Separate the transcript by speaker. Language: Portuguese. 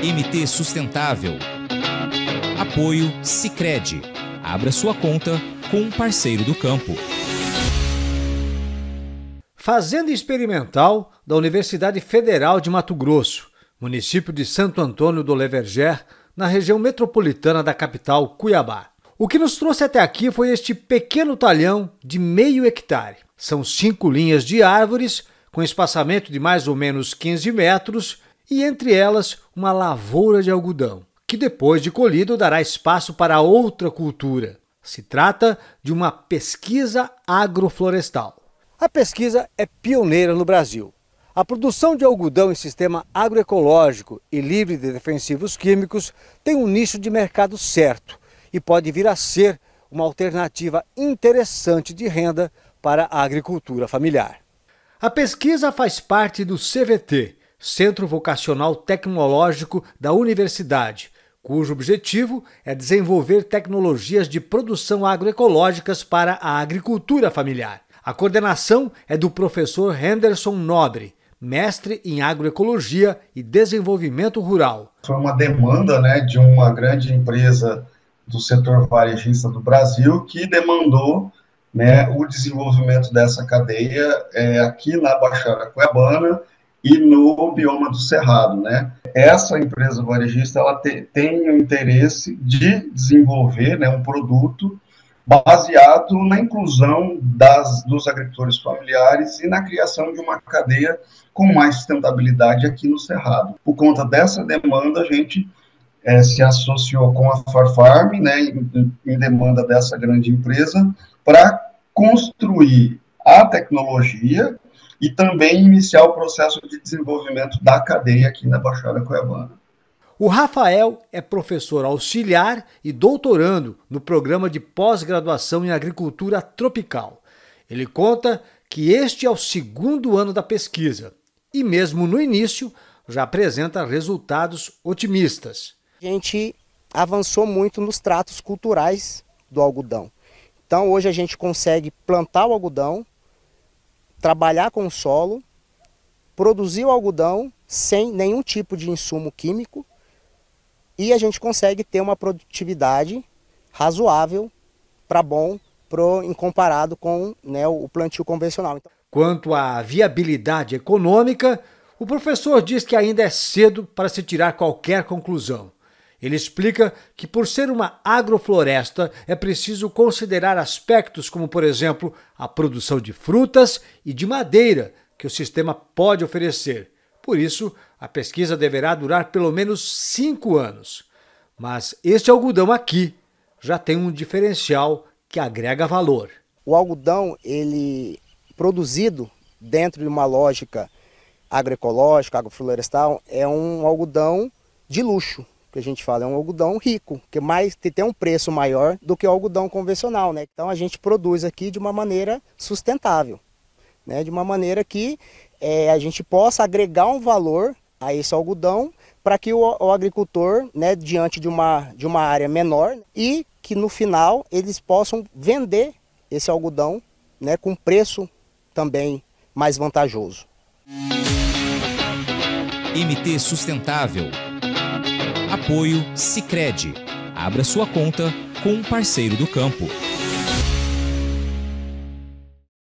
Speaker 1: MT Sustentável. Apoio
Speaker 2: Sicredi. Abra sua conta com um parceiro do campo. Fazenda Experimental da Universidade Federal de Mato Grosso, município de Santo Antônio do Leverger, na região metropolitana da capital Cuiabá. O que nos trouxe até aqui foi este pequeno talhão de meio hectare. São cinco linhas de árvores, com espaçamento de mais ou menos 15 metros, e entre elas uma lavoura de algodão, que depois de colhido dará espaço para outra cultura. Se trata de uma pesquisa agroflorestal. A pesquisa é pioneira no Brasil. A produção de algodão em sistema agroecológico e livre de defensivos químicos tem um nicho de mercado certo e pode vir a ser uma alternativa interessante de renda para a agricultura familiar. A pesquisa faz parte do CVT, Centro Vocacional Tecnológico da Universidade, cujo objetivo é desenvolver tecnologias de produção agroecológicas para a agricultura familiar. A coordenação é do professor Henderson Nobre, mestre em agroecologia
Speaker 3: e desenvolvimento rural. Foi uma demanda né, de uma grande empresa do setor varejista do Brasil que demandou né, o desenvolvimento dessa cadeia é, aqui na Baixada Cuiabana e no bioma do Cerrado, né? Essa empresa varejista ela te, tem o interesse de desenvolver né, um produto baseado na inclusão das, dos agricultores familiares e na criação de uma cadeia com mais sustentabilidade aqui no Cerrado. Por conta dessa demanda, a gente é, se associou com a Farfarm, né, em, em demanda dessa grande empresa, para construir a tecnologia e também iniciar o processo de desenvolvimento da cadeia aqui na Baixada Cuiabana.
Speaker 2: O Rafael é professor auxiliar e doutorando no programa de pós-graduação em agricultura tropical. Ele conta que este é o segundo ano da pesquisa e, mesmo no início, já apresenta resultados otimistas. A gente avançou muito
Speaker 1: nos tratos culturais do algodão. Então, hoje a gente consegue plantar o algodão, trabalhar com o solo, produzir o algodão sem nenhum tipo de insumo químico e a gente consegue ter uma produtividade razoável para bom pro, em comparado com né, o
Speaker 2: plantio convencional. Então, Quanto à viabilidade econômica, o professor diz que ainda é cedo para se tirar qualquer conclusão. Ele explica que, por ser uma agrofloresta, é preciso considerar aspectos como, por exemplo, a produção de frutas e de madeira que o sistema pode oferecer. Por isso, a pesquisa deverá durar pelo menos cinco anos. Mas este algodão aqui já tem um diferencial que agrega valor. O algodão, ele
Speaker 1: produzido dentro de uma lógica agroecológica, agroflorestal, é um algodão de luxo, que a gente fala, é um algodão rico, que mais que tem um preço maior do que o algodão convencional, né? Então a gente produz aqui de uma maneira sustentável, né? De uma maneira que é, a gente possa agregar um valor a esse algodão para que o, o agricultor, né, diante de uma, de uma área menor e que no final eles possam vender esse algodão, né, com preço também mais vantajoso. MT Sustentável apoio Sicredi. Abra sua
Speaker 2: conta com um parceiro do campo.